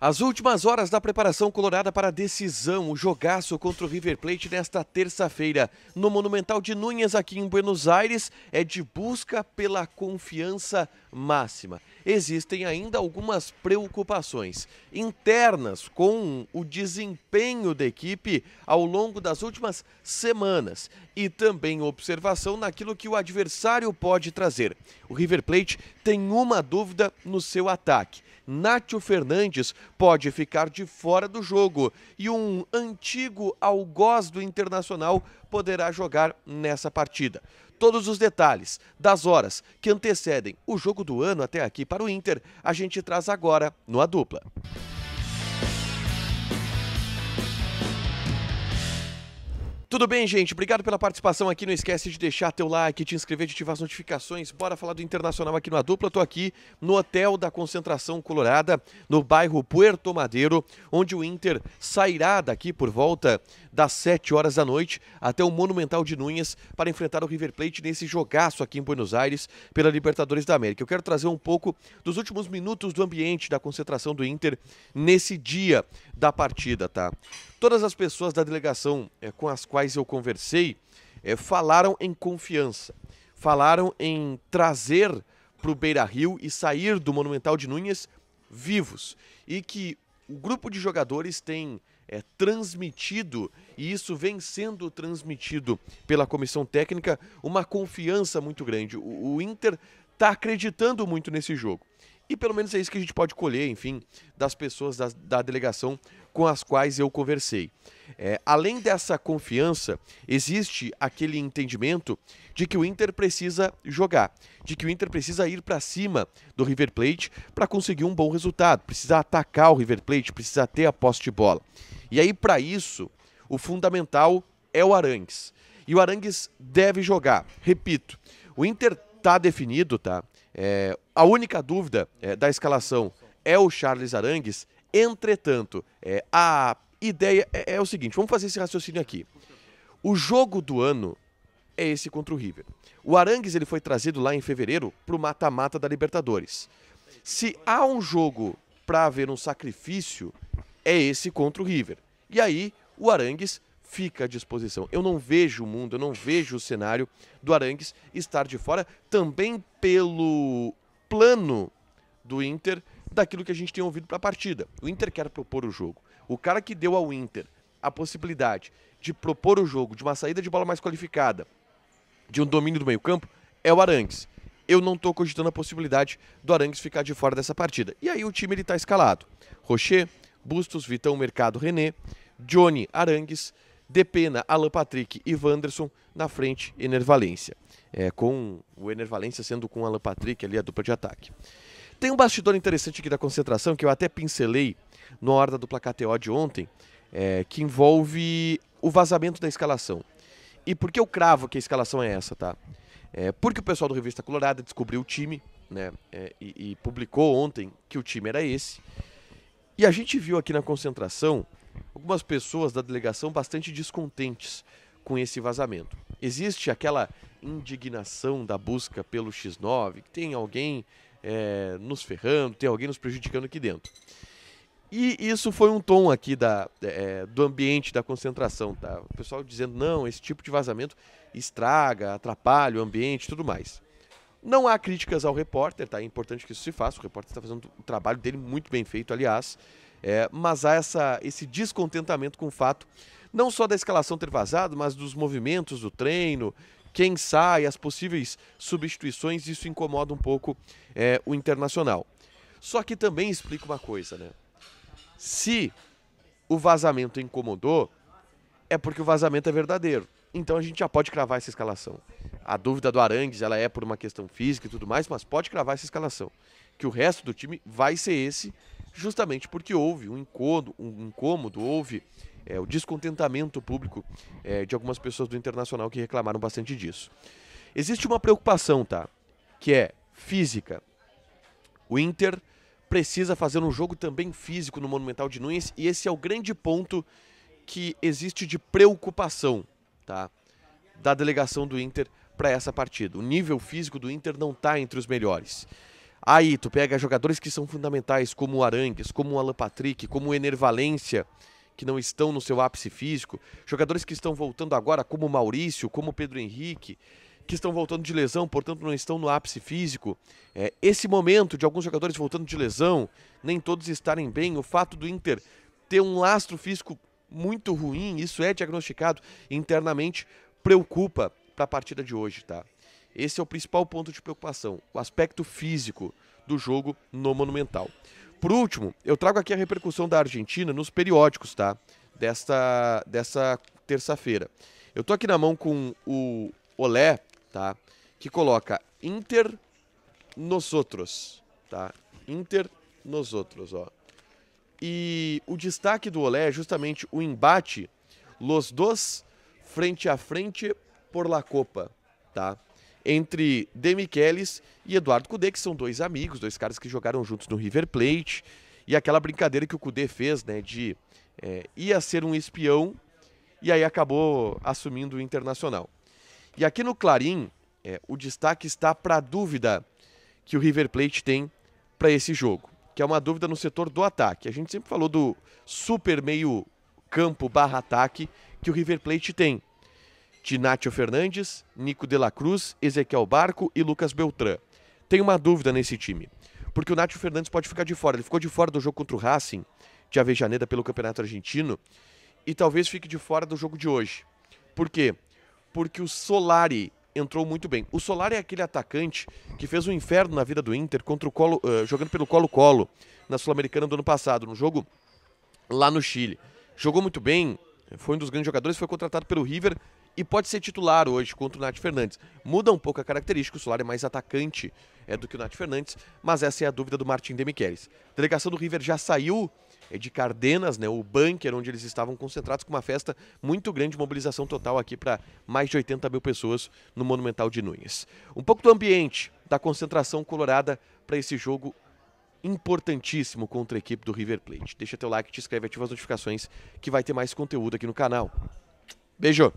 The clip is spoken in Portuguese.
As últimas horas da preparação colorada para a decisão, o jogaço contra o River Plate nesta terça-feira, no Monumental de Núñez, aqui em Buenos Aires, é de busca pela confiança máxima. Existem ainda algumas preocupações internas com o desempenho da equipe ao longo das últimas semanas e também observação naquilo que o adversário pode trazer. O River Plate tem uma dúvida no seu ataque. Nátio Fernandes pode ficar de fora do jogo e um antigo algoz do Internacional poderá jogar nessa partida. Todos os detalhes das horas que antecedem o jogo do ano até aqui para o Inter, a gente traz agora no A Dupla. Tudo bem, gente? Obrigado pela participação aqui. Não esquece de deixar teu like, te inscrever, de ativar as notificações. Bora falar do Internacional aqui no Dupla. Eu tô aqui no Hotel da Concentração Colorada, no bairro Puerto Madeiro, onde o Inter sairá daqui por volta das 7 horas da noite até o Monumental de Núñez para enfrentar o River Plate nesse jogaço aqui em Buenos Aires pela Libertadores da América. Eu quero trazer um pouco dos últimos minutos do ambiente da concentração do Inter nesse dia da partida, tá? Todas as pessoas da delegação é, com as quais quais eu conversei é, falaram em confiança, falaram em trazer para o Beira Rio e sair do Monumental de Núñez vivos. E que o grupo de jogadores tem é, transmitido, e isso vem sendo transmitido pela comissão técnica, uma confiança muito grande. O, o Inter está acreditando muito nesse jogo. E pelo menos é isso que a gente pode colher, enfim, das pessoas da, da delegação com as quais eu conversei. É, além dessa confiança, existe aquele entendimento de que o Inter precisa jogar, de que o Inter precisa ir para cima do River Plate para conseguir um bom resultado, precisa atacar o River Plate, precisa ter a posse de bola. E aí, para isso, o fundamental é o Arangues. E o Arangues deve jogar. Repito, o Inter tá definido, tá? É, a única dúvida é, da escalação é o Charles Arangues, Entretanto, é, a ideia é, é o seguinte: vamos fazer esse raciocínio aqui. O jogo do ano é esse contra o River. O Arangues ele foi trazido lá em fevereiro para o mata-mata da Libertadores. Se há um jogo para haver um sacrifício, é esse contra o River. E aí o Arangues fica à disposição. Eu não vejo o mundo, eu não vejo o cenário do Arangues estar de fora também pelo plano do Inter daquilo que a gente tem ouvido para a partida. O Inter quer propor o jogo. O cara que deu ao Inter a possibilidade de propor o jogo, de uma saída de bola mais qualificada, de um domínio do meio-campo, é o Arangues. Eu não estou cogitando a possibilidade do Arangues ficar de fora dessa partida. E aí o time ele está escalado. Rocher, Bustos, Vitão, Mercado, René, Johnny, Arangues, Depena, Alan Patrick e Wanderson na frente, Enervalência. É, com o Enervalência sendo com o Alan Patrick ali a dupla de ataque. Tem um bastidor interessante aqui da concentração que eu até pincelei na hora do dupla KTO de ontem, é, que envolve o vazamento da escalação. E por que eu cravo que a escalação é essa, tá? É, porque o pessoal do Revista Colorada descobriu o time, né? É, e, e publicou ontem que o time era esse. E a gente viu aqui na concentração algumas pessoas da delegação bastante descontentes com esse vazamento. Existe aquela indignação da busca pelo X9, que tem alguém é, nos ferrando, tem alguém nos prejudicando aqui dentro. E isso foi um tom aqui da, é, é, do ambiente da concentração, tá? O pessoal dizendo, não, esse tipo de vazamento estraga, atrapalha o ambiente e tudo mais. Não há críticas ao repórter, tá? É importante que isso se faça, o repórter está fazendo o trabalho dele muito bem feito, aliás. É, mas há essa, esse descontentamento com o fato, não só da escalação ter vazado, mas dos movimentos do treino, quem sai, as possíveis substituições, isso incomoda um pouco é, o Internacional. Só que também explica uma coisa, né? Se o vazamento incomodou, é porque o vazamento é verdadeiro. Então a gente já pode cravar essa escalação. A dúvida do Arangues, ela é por uma questão física e tudo mais, mas pode cravar essa escalação. Que o resto do time vai ser esse justamente porque houve um incômodo, um incômodo houve é, o descontentamento público é, de algumas pessoas do Internacional que reclamaram bastante disso. Existe uma preocupação, tá? Que é física. O Inter precisa fazer um jogo também físico no Monumental de Nunes e esse é o grande ponto que existe de preocupação, tá? Da delegação do Inter para essa partida. O nível físico do Inter não está entre os melhores. Aí tu pega jogadores que são fundamentais, como o Arangues, como o Alan Patrick, como o Enervalência, que não estão no seu ápice físico, jogadores que estão voltando agora, como o Maurício, como o Pedro Henrique, que estão voltando de lesão, portanto não estão no ápice físico. É, esse momento de alguns jogadores voltando de lesão, nem todos estarem bem, o fato do Inter ter um lastro físico muito ruim, isso é diagnosticado internamente, preocupa para a partida de hoje, tá? Esse é o principal ponto de preocupação, o aspecto físico do jogo no Monumental. Por último, eu trago aqui a repercussão da Argentina nos periódicos, tá? Desta, dessa terça-feira. Eu tô aqui na mão com o Olé, tá? Que coloca Inter nosotros, tá? Inter nosotros, ó. E o destaque do Olé é justamente o embate Los Dos frente a frente por la Copa, tá? entre Demichelis e Eduardo Cudê, que são dois amigos, dois caras que jogaram juntos no River Plate. E aquela brincadeira que o Cudê fez, né, de é, ia ser um espião e aí acabou assumindo o Internacional. E aqui no Clarim, é, o destaque está para a dúvida que o River Plate tem para esse jogo, que é uma dúvida no setor do ataque. A gente sempre falou do super meio campo barra ataque que o River Plate tem de Nátio Fernandes, Nico de la Cruz, Ezequiel Barco e Lucas Beltrán. Tem uma dúvida nesse time, porque o Nátio Fernandes pode ficar de fora. Ele ficou de fora do jogo contra o Racing de Avejaneda pelo Campeonato Argentino e talvez fique de fora do jogo de hoje. Por quê? Porque o Solari entrou muito bem. O Solari é aquele atacante que fez um inferno na vida do Inter contra o Colo, uh, jogando pelo Colo-Colo na Sul-Americana do ano passado, no jogo lá no Chile. Jogou muito bem, foi um dos grandes jogadores, foi contratado pelo River e pode ser titular hoje contra o Nath Fernandes. Muda um pouco a característica, o Solar é mais atacante é, do que o Nath Fernandes, mas essa é a dúvida do Martin Demichelis. A delegação do River já saiu é, de Cardenas, né, o bunker onde eles estavam concentrados, com uma festa muito grande, mobilização total aqui para mais de 80 mil pessoas no Monumental de Nunes. Um pouco do ambiente da concentração colorada para esse jogo importantíssimo contra a equipe do River Plate. Deixa teu like, te inscreve, ativa as notificações que vai ter mais conteúdo aqui no canal. Beijo!